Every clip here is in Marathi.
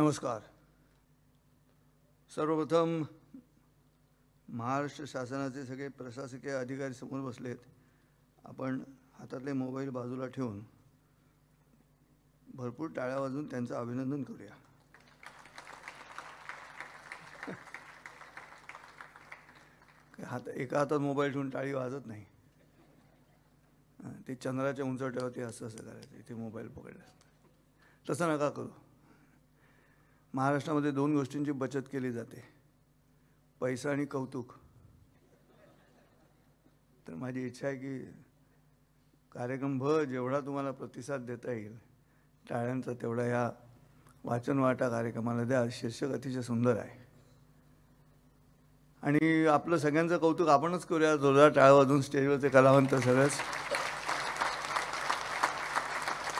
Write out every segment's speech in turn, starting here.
नमस्कार सर्वप्रथम महाराष्ट्र शासनाचे सगळे प्रशासकीय अधिकारी समोर बसलेत आपण हातातले मोबाईल बाजूला ठेवून भरपूर टाळ्या वाजून त्यांचं अभिनंदन करूया हात एका हातात मोबाईल ठेवून टाळी वाजत नाही ते चंद्राच्या उंचवट्यावरती असं असं करायचं इथे मोबाईल पकडला तसं नका करू महाराष्ट्रामध्ये दोन गोष्टींची बचत केली जाते पैसा आणि कौतुक तर माझी इच्छा आहे की कार्यक्रम भर जेवढा तुम्हाला प्रतिसाद देता येईल टाळ्यांचा तेवढा या वाचन वाटा कार्यक्रमाला द्या शीर्षक अतिशय सुंदर आहे आणि आपलं सगळ्यांचं कौतुक आपणच करूया जोरदार टाळ वाजून स्टेजवरचे कलावंत सगळ्याच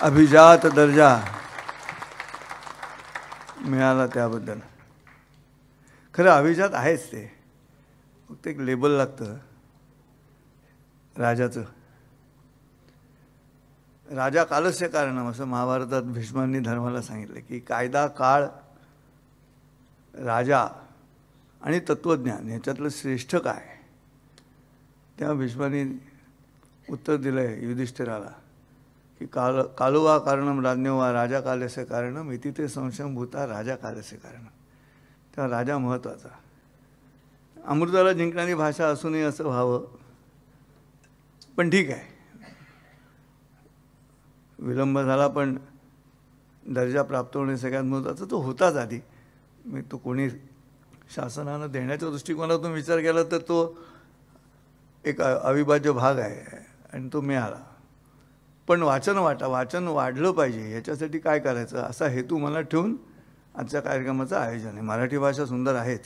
अभिजात दर्जा मिळाला त्याबद्दल खरं अभिजात आहेच ते फक्त एक लेबल लागतं राजाचं राजा कालस्य कारण असं महाभारतात भीष्मांनी धर्माला सांगितलं की कायदा काळ राजा आणि तत्त्वज्ञान ह्याच्यातलं श्रेष्ठ काय तेव्हा भीष्मांनी उत्तर दिलं आहे युधिष्ठिराला की काल कालुवा कारणम राज्ञवा राजा कालेसे कारणम इति ते भूता राजा कालेसे कारणम तेव्हा राजा महत्त्वाचा अमृताला जिंकणारी भाषा असूनही असं व्हावं पण ठीक आहे विलंब झाला पण दर्जा प्राप्त होणे सगळ्यात महत्त्वाचं तो होताच आधी मी तो कोणी शासनानं देण्याच्या दृष्टिकोनातून विचार केला तर तो एक अविभाज्य भाग आहे आणि तो मिळाला पण वाचन वाटा वाचन वाढलं पाहिजे याच्यासाठी काय करायचं असा हेतू मला ठेवून आजच्या कार्यक्रमाचं आयोजन आहे मराठी भाषा सुंदर आहेच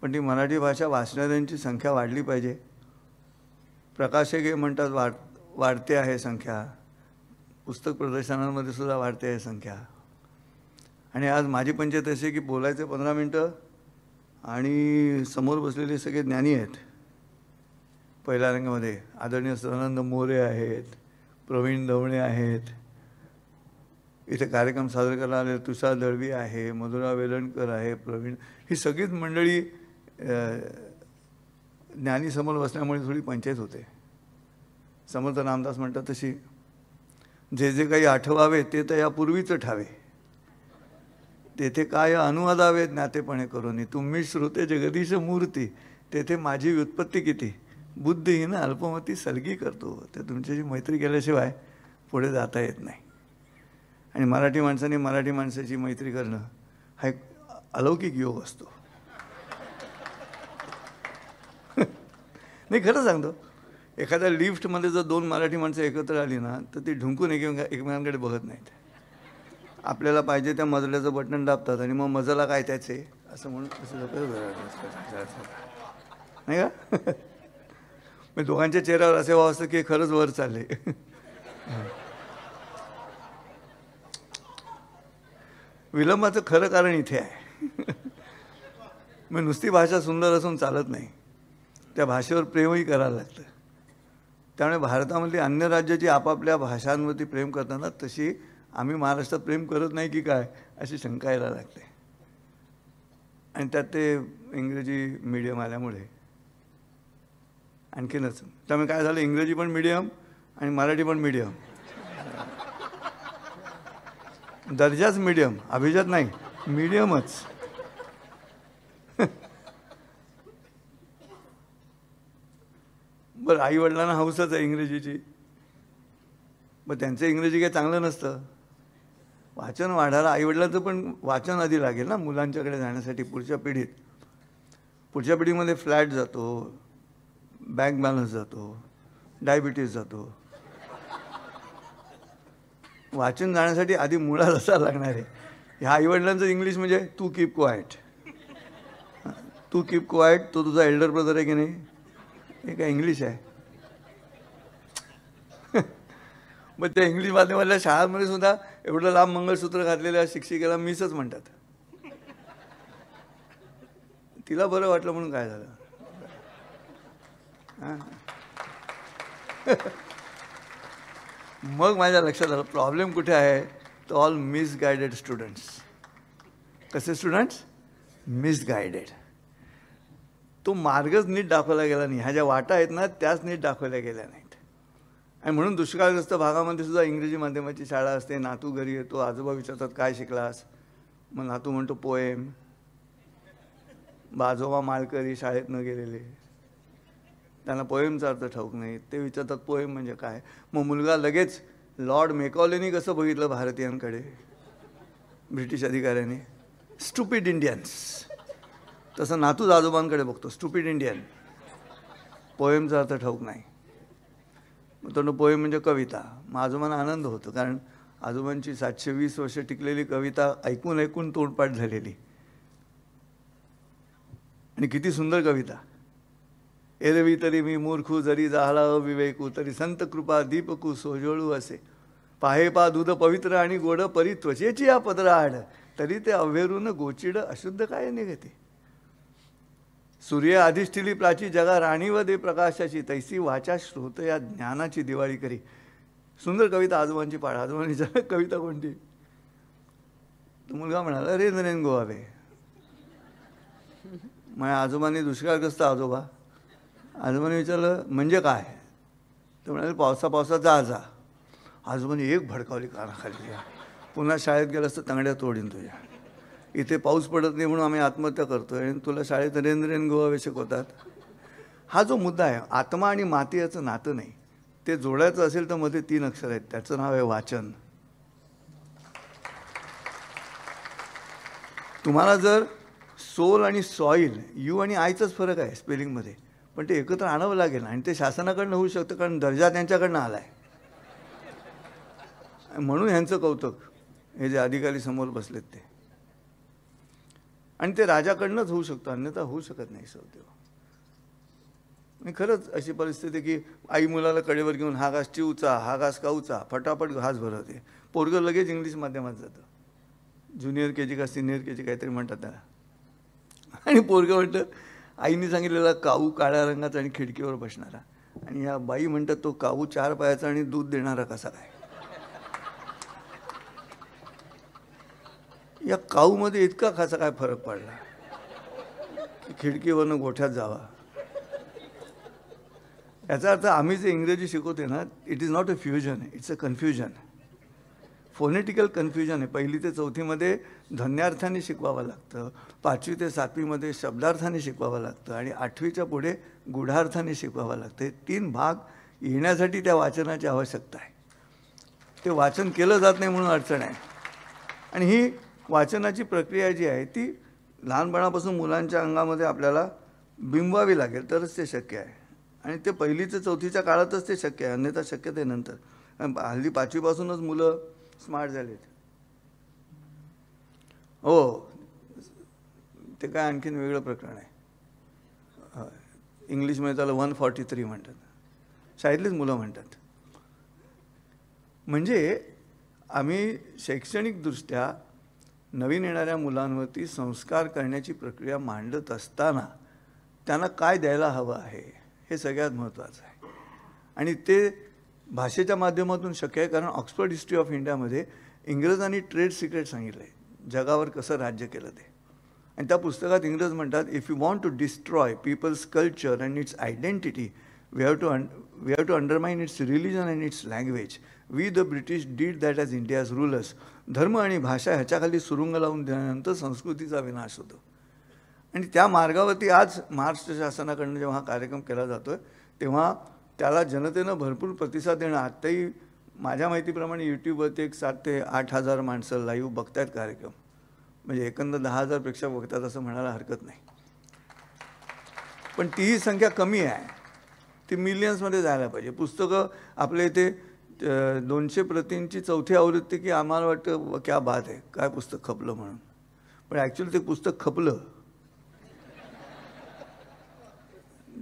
पण ती मराठी भाषा वाचणाऱ्यांची संख्या वाढली पाहिजे प्रकाशके म्हणतात वाढ वाढते आहे संख्या पुस्तक प्रदर्शनांमध्ये सुद्धा वाढते आहे संख्या आणि आज माझी पंचायत अशी की बोलायचे पंधरा मिनटं आणि समोर बसलेले सगळे ज्ञानी आहेत पहिल्या रंगामध्ये आदरणीय सदानंद मोरे आहेत प्रवीण दवणे आहेत इथे कार्यक्रम सादर करायला आले तुषार दळवी आहे मधुरा वेलणकर आहे प्रवीण ही सगळीच मंडळी ज्ञानी समोर बसल्यामुळे थोडी पंचायत होते समर्थ रामदास म्हणतात तशी जे जे काही आठवावे ते तर यापूर्वीच ठावे तेथे काय अनुवादावे ज्ञातेपणे करून तुम्ही श्रोते जगदीश मूर्ती तेथे माझी व्युत्पत्ती किती ना अल्पमती सलगी करतो ते तुमच्याशी मैत्री केल्याशिवाय पुढे जाता येत नाही आणि मराठी माणसाने मराठी माणसाची मैत्री करणं हा एक अलौकिक योग असतो नाही खरं सांगतो एखाद्या लिफ्टमध्ये जर दोन मराठी माणसं एकत्र आली ना तर ती ढुंकून एकमेका एकमेकांकडे बघत नाहीत आपल्याला पाहिजे त्या मजल्याचं बटन दाबतात आणि मग मजला काय त्याचे असं म्हणून नाही का म्हणजे दोघांच्या चेहऱ्यावर असे व्हावं असतं की खरंच वर चालले विलंबाचं खरं कारण इथे आहे मग नुसती भाषा सुंदर असून चालत नाही त्या भाषेवर प्रेमही करायला लागतं त्यामुळे भारतामधली अन्य राज्य जी आपापल्या भाषांवरती प्रेम करताना तशी आम्ही महाराष्ट्रात प्रेम करत नाही की काय अशी शंका यायला लागते आणि त्यात ते इंग्रजी मीडियम आल्यामुळे आणखीनच त्यामुळे काय झालं इंग्रजी पण मिडियम आणि मराठी पण मिडियम दर्जाच मिडियम अभिजात नाही मिडियमच बरं आई वडिलांना हौसच आहे इंग्रजीची मग त्यांचं इंग्रजी काही चांगलं नसतं वाचन वाढायला आईवडिलांचं पण वाचन आधी लागेल ना मुलांच्याकडे जाण्यासाठी पुढच्या पिढीत पुढच्या पिढीमध्ये फ्लॅट जातो बँक बॅलन्स जातो डायबिटीज जातो वाचन जाण्यासाठी आधी मुळात असा लागणार आहे ह्या आईवडिलांचं इंग्लिश म्हणजे तू कीप क्वायट तू कीप क्वायट तो तुझा एल्डर ब्रदर आहे की नाही हे काय इंग्लिश आहे मग त्या इंग्लिश माध्यमातल्या शाळांमध्ये सुद्धा एवढं लांब मंगळसूत्र घातलेल्या शिक्षिकेला मिसच म्हणतात तिला बरं वाटलं म्हणून काय झालं मग माझ्या लक्षात आलं प्रॉब्लेम कुठे आहे तो ऑल मिसगायडेड स्टुडंट्स कसे स्टुडंट्स मिसगायडेड तो मार्गच नीट दाखवला गेला नाही ह्या ज्या वाटा आहेत ना त्याच नीट दाखवल्या गेल्या नाहीत आणि म्हणून दुष्काळग्रस्त भागामध्ये सुद्धा इंग्रजी माध्यमाची शाळा असते नातू घरी येतो आजोबा विचारतात काय शिकलास मग नातू म्हणतो पोएम बाजोबा मालकरी शाळेत न गेलेले त्यांना पोएमचा अर्थ ठाऊक नाही ते विचारतात पोएम म्हणजे काय मग मुलगा लगेच लॉर्ड मेकॉलेनी कसं बघितलं भारतीयांकडे ब्रिटिश अधिकाऱ्याने स्टुपिड इंडियन्स तसं नातूज आजोबांकडे बघतो स्टुपिड इंडियन पोएमचा अर्थ ठाऊक नाही मग तो पोएम म्हणजे कविता मग आजोबांना आनंद होतो कारण आजोबांची सातशे वीस वर्ष टिकलेली कविता ऐकून ऐकून तोंडपाठ झालेली आणि किती सुंदर कविता एरवी तरी मी मूर्खू जरी झाला अविवेकू तरी संत कृपा दीपकू सोजोळू असे पा दूध पवित्र आणि गोड परी त्वचेची या आड तरी ते अव्यरून गोचिड अशुद्ध काय निघते सूर्य अधिष्ठिली प्राची जगा राणी व दे प्रकाशाची तैसी वाचा श्रोत या ज्ञानाची दिवाळी करी सुंदर कविता आजोबांची पाड आजोबांची कविता कोणती तो मुलगा म्हणाला रे नरेन गोवावे माझ्या आजोबांनी दुष्काळग्रस्त आजोबा आजोबाने विचारलं म्हणजे काय तर म्हणाले पावसा पावसा जा जा आजोबाने एक भडकावली कानाखाली या पुन्हा शाळेत गेलं तर तंगड्या तोडीन तुझ्या इथे पाऊस पडत नाही म्हणून आम्ही आत्महत्या करतो आहे आणि तुला शाळेत रेनरेन गोवावेशक होतात हा जो मुद्दा आहे आत्मा आणि माती याचं नातं नाही ते जोडायचं असेल तर मध्ये तीन अक्षर आहेत त्याचं नाव आहे वाचन तुम्हाला जर सोल आणि सॉईल यू आणि आयचाच फरक आहे स्पेलिंगमध्ये पण ते एकत्र आणावं लागेल आणि ते शासनाकडनं होऊ शकतं कारण दर्जा त्यांच्याकडनं आला आहे म्हणून ह्यांचं कौतुक हे जे अधिकारी समोर बसलेत ते आणि ते राजाकडनंच होऊ शकतं अन्यथा होऊ शकत नाही सहदेव आणि खरंच अशी परिस्थिती की आई मुलाला कडेवर घेऊन हा घास चिवचा हा घास काऊचा फटाफट घास भरवते पोरगं लगेच इंग्लिश माध्यमात जातं ज्युनियर के जी का सिनियर के जी काहीतरी म्हणतात त्याला आणि पोरगं म्हणतं आईने सांगितलेला काऊ काळ्या रंगाचा आणि खिडकीवर बसणारा आणि ह्या बाई म्हणतात तो काऊ चार पायाचा आणि दूध देणारा कसा काय या काऊमध्ये इतका खासा काय फरक पडला खिडकीवरनं गोठ्यात जावा याचा अर्थ आम्ही जे इंग्रजी शिकवते ना it is not a fusion it's a confusion phonetical confusion आहे पहिली ते चौथीमध्ये धन्यार्थाने शिकवावं लागतं पाचवी ते सातवीमध्ये शब्दार्थाने शिकवावं लागतं आणि आठवीच्या पुढे गुढार्थाने शिकवावं लागतं तीन भाग येण्यासाठी त्या वाचनाची आवश्यकता आहे ते वाचन केलं जात नाही म्हणून अडचण आहे आणि ही वाचनाची प्रक्रिया जी आहे ती लहानपणापासून मुलांच्या अंगामध्ये आपल्याला बिंबवावी लागेल तरच ते शक्य आहे आणि ते पहिली ते चौथीच्या काळातच ते शक्य आहे अन्यथा शक्य ते नंतर हल्ली पाचवीपासूनच मुलं स्मार्ट झालेत हो ते काय आणखीन वेगळं प्रकरण आहे इंग्लिशमध्ये त्याला वन फॉर्टी थ्री म्हणतात शाळेतलीच मुलं म्हणतात म्हणजे आम्ही शैक्षणिकदृष्ट्या नवीन येणाऱ्या मुलांवरती संस्कार करण्याची प्रक्रिया मांडत असताना त्यांना काय द्यायला हवं आहे हे सगळ्यात महत्त्वाचं आहे आणि ते भाषेच्या माध्यमातून शक्य आहे कारण ऑक्सफर्ड हिस्ट्री ऑफ इंडियामध्ये इंग्रजांनी ट्रेड सिक्रेट सांगितलं आहे जगावर कसं राज्य केलं ते आणि त्या पुस्तकात इंग्रज म्हणतात if you want to destroy people's culture and its identity we have to we have to undermine its religion and its language we the British did that as India's rulers धर्म आणि भाषा ह्याच्याखाली सुरुंग लावून दिल्यानंतर संस्कृतीचा विनाश होतो आणि त्या मार्गावरती आज महाराष्ट्र शासनाकडनं जेव्हा हा कार्यक्रम केला जातो आहे तेव्हा त्याला जनतेनं भरपूर प्रतिसाद देणं आत्ताही माझ्या माहितीप्रमाणे यूट्यूबवरती एक सात ते आठ हजार माणसं लाईव्ह बघतायत कार्यक्रम म्हणजे एकंदर दहा हजारपेक्षा बघतात असं म्हणायला हरकत नाही पण तीही संख्या कमी आहे ती मिलियन्समध्ये जायला पाहिजे पुस्तकं आपल्या इथे दोनशे प्रतींची चौथी आवृत्ती की आम्हाला वाटतं क्या बात आहे काय पुस्तक खपलं म्हणून पण ॲक्च्युली ते पुस्तक खपलं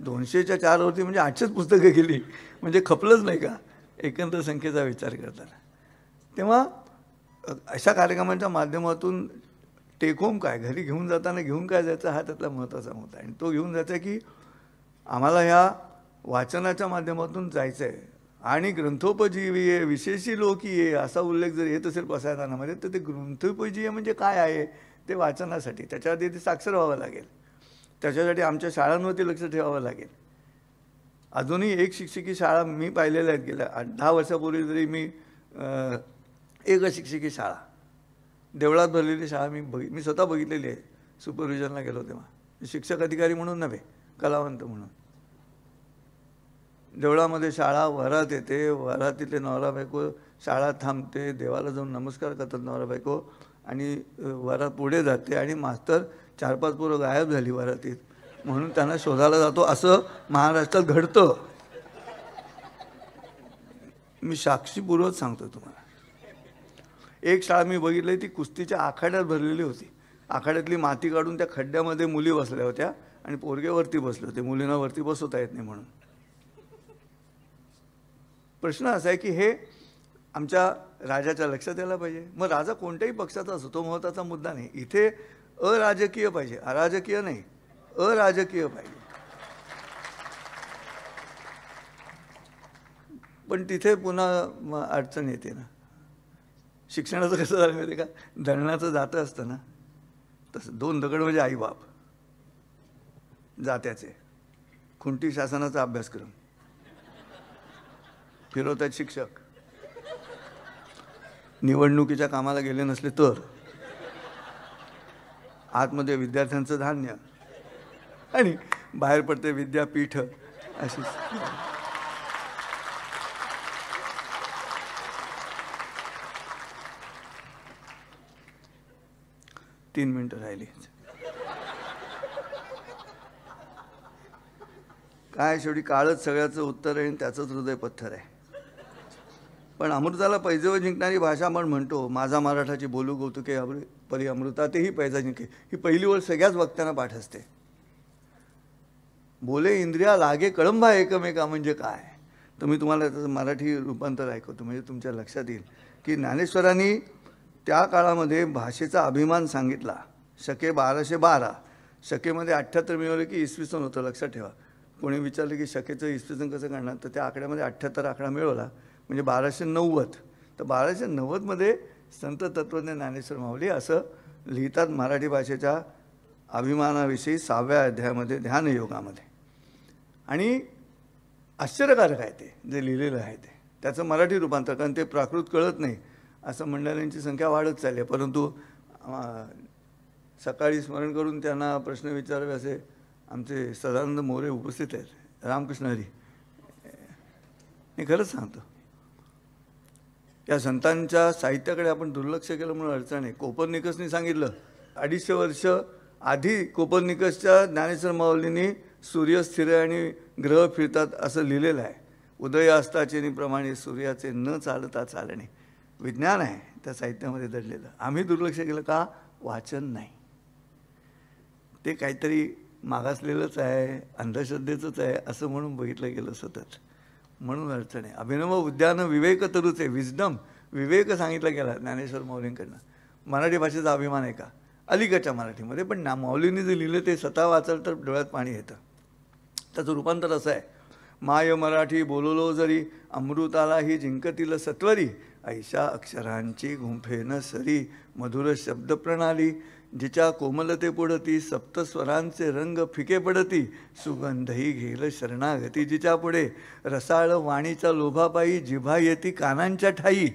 दोनशेच्या चार म्हणजे आठशेच पुस्तकं गेली म्हणजे खपलंच नाही का एकंदर संख्येचा विचार करताना तेव्हा अशा कार्यक्रमांच्या माध्यमातून होम काय घरी घेऊन जाताना घेऊन काय जायचं हा त्यातला महत्त्वाचा मुद्दा आणि तो घेऊन जायचा की आम्हाला ह्या वाचनाच्या माध्यमातून जायचं आहे आणि ग्रंथोपजीवी आहे विशेषी लोक आहे असा उल्लेख जर येत असेल मध्ये तर ते ग्रंथोपजीय म्हणजे काय आहे ते वाचनासाठी त्याच्यासाठी ते साक्षर व्हावं लागेल त्याच्यासाठी आमच्या शाळांवरती लक्ष ठेवावं लागेल अजूनही एक शिक्षकी शाळा मी पाहिलेल्या आहेत गेल्या आठ दहा वर्षापूर्वी तरी मी एक शिक्षकी शाळा देवळात भरलेली शाळा मी बघ मी स्वतः बघितलेली आहे सुपरविजनला गेलो तेव्हा शिक्षक अधिकारी म्हणून नव्हे कलावंत म्हणून देवळामध्ये शाळा वरात येते वरातीतले नवरा बायको शाळा थांबते देवाला जाऊन नमस्कार करतात नवरा बायको आणि वरात पुढे जाते आणि मास्तर चार पाच पोरं गायब झाली वरातीत म्हणून त्यांना शोधायला जातो असं महाराष्ट्रात घडतं मी साक्षीपूर्वक सांगतो तुम्हाला एक शाळा मी बघितली ती कुस्तीच्या आखाड्यात भरलेली होती आखाड्यातली माती काढून त्या खड्ड्यामध्ये मुली बसल्या होत्या आणि पोरगेवरती बसले होते मुलींना वरती बसवता येत नाही म्हणून प्रश्न असा आहे की हे आमच्या राजाच्या लक्षात यायला पाहिजे मग राजा कोणत्याही पक्षाचा असतो तो महत्त्वाचा मुद्दा नाही इथे अराजकीय पाहिजे अराजकीय नाही अराजकीय पाहिजे पण तिथे पुन्हा अडचण येते ना शिक्षणाचं कसं झालं माहिती का धरणाचं जातं असतं ना तसं दोन दगड म्हणजे आईबाप जात्याचे खुंटी शासनाचा अभ्यासक्रम फिरवतात शिक्षक निवडणुकीच्या कामाला गेले नसले तर आतमध्ये विद्यार्थ्यांचं धान्य आणि बाहेर पडते विद्यापीठ अशी तीन मिनिटं राहिली काय शेवटी काळच सगळ्याचं उत्तर आहे आणि त्याचंच हृदय पत्थर आहे पण अमृताला पैजव जिंकणारी भाषा आपण म्हणतो माझा मराठाची बोलू कौतुके परी अमृतातही पैजा जिंके ही पहिली ओळ सगळ्याच वक्त्यांना पाठ असते बोले इंद्रिया लागे कळंबा एकमेका म्हणजे काय तर मी तुम्हाला त्याचं मराठी रूपांतर ऐकवतो म्हणजे तुमच्या लक्षात येईल की ज्ञानेश्वरांनी त्या काळामध्ये भाषेचा अभिमान सांगितला शके बाराशे बारा शकेमध्ये अठ्ठ्याहत्तर मिळवले की इसवी सन होतं लक्षात ठेवा कोणी विचारलं की शकेचं इसवी सण कसं करणार तर त्या आकड्यामध्ये अठ्ठ्याहत्तर आकडा मिळवला म्हणजे बाराशे नव्वद तर बाराशे नव्वदमध्ये संत तत्त्वज्ञ ज्ञानेश्वर माऊली असं लिहितात मराठी भाषेच्या अभिमानाविषयी सहाव्या अध्यायामध्ये ध्यानयोगामध्ये आणि आश्चर्यकारक आहे ते जे लिहिलेलं आहे ते त्याचं मराठी रूपांतर कारण ते प्राकृत कळत नाही असं मंडळांची संख्या वाढत चालली आहे परंतु सकाळी स्मरण करून त्यांना प्रश्न विचारावे असे आमचे सदानंद मोरे उपस्थित आहेत रामकृष्ण हरी मी खरंच सांगतो या संतांच्या साहित्याकडे आपण दुर्लक्ष केलं म्हणून अडचण आहे कोपरनिकसनी सांगितलं अडीचशे वर्ष आधी कोपरनिकसच्या ज्ञानेश्वर माऊलींनी सूर्य स्थिर आणि ग्रह फिरतात असं लिहिलेलं आहे उदयास्ताचे प्रमाणे सूर्याचे न चालता चालणे विज्ञान आहे त्या साहित्यामध्ये दडलेलं आम्ही दुर्लक्ष केलं का वाचन नाही ते काहीतरी मागासलेलंच आहे अंधश्रद्धेचंच आहे असं म्हणून बघितलं गेलं सतत म्हणून अडचण आहे अभिनव उद्यान विवेक तरुचे विजडम विवेक सांगितलं गेला ज्ञानेश्वर माऊलींकडनं मराठी भाषेचा अभिमान आहे का अलीकडच्या मराठीमध्ये पण ना माऊलींनी जे लिहिलं ते स्वतः वाचाल तर डोळ्यात पाणी येतं त्याचं रूपांतर असं आहे माय मराठी बोललो जरी अमृतालाही जिंकतील सत्वरी ऐशा अक्षरांची गुंफेनं सरी मधुर शब्दप्रणाली जिच्या कोमलते पुढती सप्तस्वरांचे रंग फिके पडती सुगंधही घेल शरणागती जिच्या पुढे रसाळ वाणीचा लोभापायी जिभा येती कानांच्या ठाई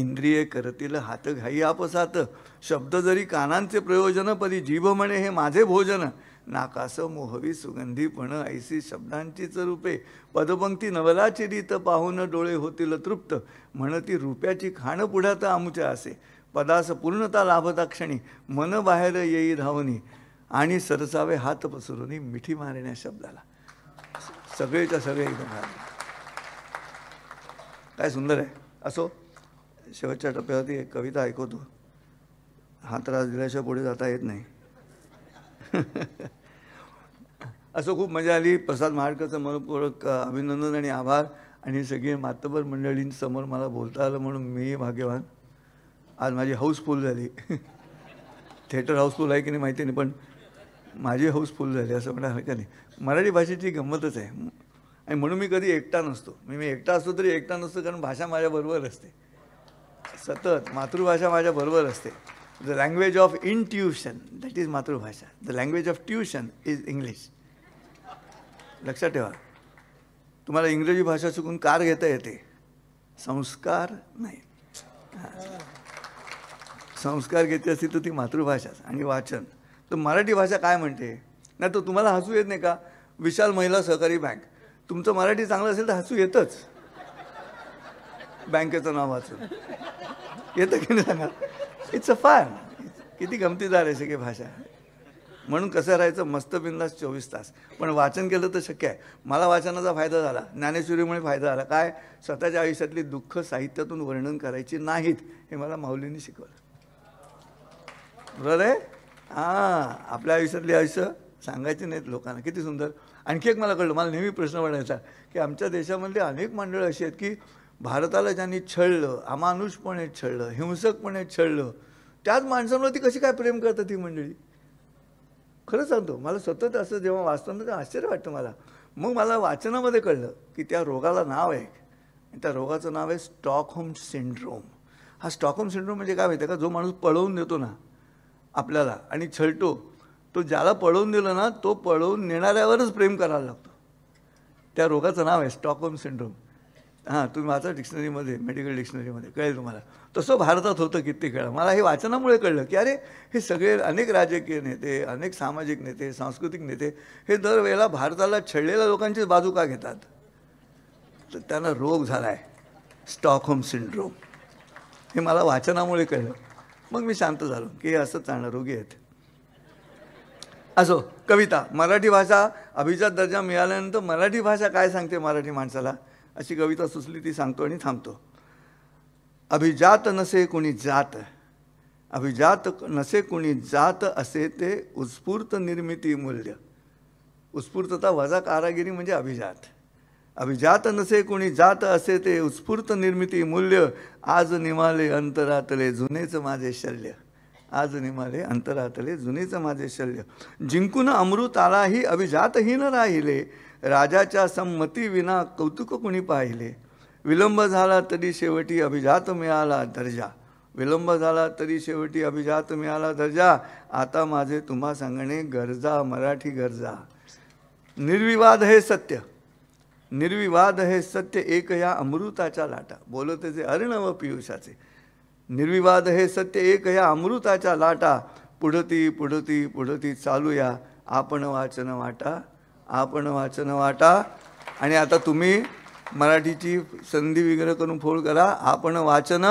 इंद्रिये करतील हातघाई आपसात शब्द जरी कानांचे प्रयोजन परी जीभ म्हणे हे माझे भोजन नाकास मोहवी सुगंधी पण ऐसी शब्दांचीच रूपे पदपंक्ती नवलाची रीत पाहून डोळे होतील तृप्त म्हणती रुप्याची खाण पुढ्यात आमच्या असे पदास पूर्णता लाभता क्षणी मन बाहेर येई धावनी आणि सरसावे हात पसरून मिठी मारण्या शब्दाला सगळेच्या सगळे एकदम काय सुंदर आहे असो शेवटच्या टप्प्यावरती एक कविता ऐकवतो त्रास दिल्याशिवाय पुढे जाता येत नाही असं खूप मजा आली प्रसाद महाडकरचं मनपूर्वक अभिनंदन आणि आभार आणि सगळे मातबर मंडळींसमोर मला बोलता आलं म्हणून मी भाग्यवान आज माझी हाऊसफुल झाली थिएटर हाऊसफुल आहे की नाही माहिती नाही पण माझी हाऊसफुल झाली असं म्हणाय हरकत नाही मराठी भाषेची गंमतच आहे आणि म्हणून मी कधी एकटा नसतो मी मी एकटा असतो तरी एकटा नसतो कारण भाषा माझ्याबरोबर असते सतत मातृभाषा माझ्याबरोबर असते The language of intuition, that is मातृभाषा the language of tuition is English लक्षात ठेवा तुम्हाला इंग्रजी भाषा चुकून कार घेता येते संस्कार नाही संस्कार घेत असतील तर ती मातृभाषा आणि वाचन तर मराठी भाषा काय म्हणते नाही तर तुम्हाला हसू येत नाही का विशाल महिला सहकारी बँक तुमचं मराठी चांगलं असेल तर हसू येतच बँकेचं नाव वाचून येतं की नाही सांगा इट्स अ फन किती गमतीदार आहे सगळी भाषा म्हणून कसं राहायचं मस्त बिंदास चोवीस तास पण वाचन केलं तर शक्य आहे मला वाचनाचा फायदा झाला ज्ञानेश्वरीमुळे फायदा झाला काय स्वतःच्या आयुष्यातली दुःख साहित्यातून वर्णन करायची नाहीत हे मला माऊलीने शिकवलं बरोबर आहे हां आपल्या आयुष्यातली आयुष्य सांगायचे नाहीत लोकांना किती सुंदर आणखी एक मला कळलं मला नेहमी प्रश्न पडायचा की आमच्या देशामध्ये अनेक मंडळं अशी आहेत की भारताला ज्यांनी छळलं अमानुषपणे छळलं हिंसकपणे छळलं त्याच माणसांवरती कशी काय प्रेम करतात ती मंडळी खरं सांगतो मला सतत असं जेव्हा वाचताना आश्चर्य वाटतं मला मग मला वाचनामध्ये कळलं की त्या रोगाला नाव आहे त्या रोगाचं नाव आहे स्टॉकहोम सिंड्रोम हा स्टॉकहोम सिंड्रोम म्हणजे काय माहिती का जो माणूस पळवून देतो ना आपल्याला आणि छळतो तो ज्याला पळवून दिलं ना तो पळवून नेणाऱ्यावरच प्रेम करायला लागतो त्या रोगाचं नाव आहे स्टॉकहोम सिंड्रोम हां तुम्ही वाचा डिक्शनरीमध्ये मेडिकल डिक्शनरीमध्ये कळेल तुम्हाला तसं भारतात होतं कित्येक वेळा मला हे वाचनामुळे कळलं की अरे हे सगळे अनेक राजकीय नेते अनेक सामाजिक नेते सांस्कृतिक नेते हे दरवेळेला भारताला छळलेल्या लोकांचीच बाजू का घेतात तर त्यांना रोग झाला आहे स्टॉकहोम सिंड्रोम हे मला वाचनामुळे कळलं मग मी शांत झालो की हे असं चालणार रोगी आहेत असो कविता मराठी भाषा अभिजात दर्जा मिळाल्यानंतर मराठी भाषा काय सांगते मराठी माणसाला अशी कविता सुचली ती सांगतो आणि थांबतो अभिजात नसे कुणी जात अभिजात नसे कुणी जात असे ते उत्स्फूर्त निर्मिती मूल्य उत्स्फूर्तता वजा कारागिरी म्हणजे अभिजात अभिजात नसे कुणी जात असे ते उत्स्फूर्त निर्मिती मूल्य आज निमाले अंतरातले जुनेच माझे शल्य आज निमाले अंतरातले जुनेच माझे शल्य जिंकून ही अभिजातहीन राहिले राजाच्या संमतीविना कौतुक कुणी पाहिले विलंब झाला तरी शेवटी अभिजात मिळाला दर्जा विलंब झाला तरी शेवटी अभिजात मिळाला दर्जा आता माझे तुम्हा सांगणे गरजा मराठी गरजा निर्विवाद हे सत्य निर्विवाद हे सत्य एक या अमृताच्या लाटा बोलतेचे अर्णव पियुषाचे निर्विवाद हे सत्य एक या अमृताच्या लाटा पुढती पुढती पुढती चालूया आपण वाचन वाटा आपण वाचन वाटा आणि आता तुम्ही मराठीची संधी विग्रह करून फोड करा आपण वाचन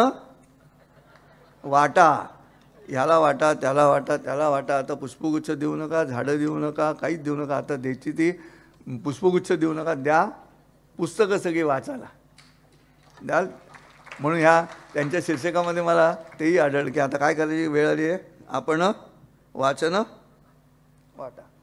वाटा ह्याला वाटा त्याला वाटा त्याला वाटा आता पुष्पगुच्छ देऊ नका झाडं देऊ नका काहीच देऊ नका आता द्यायची ती पुष्पगुच्छ देऊ नका द्या पुस्तकं सगळी वाचायला द्याल म्हणून ह्या त्यांच्या शीर्षकामध्ये मला तेही आढळलं की आता काय करायची वेळ आली आहे आपण वाचन वाटा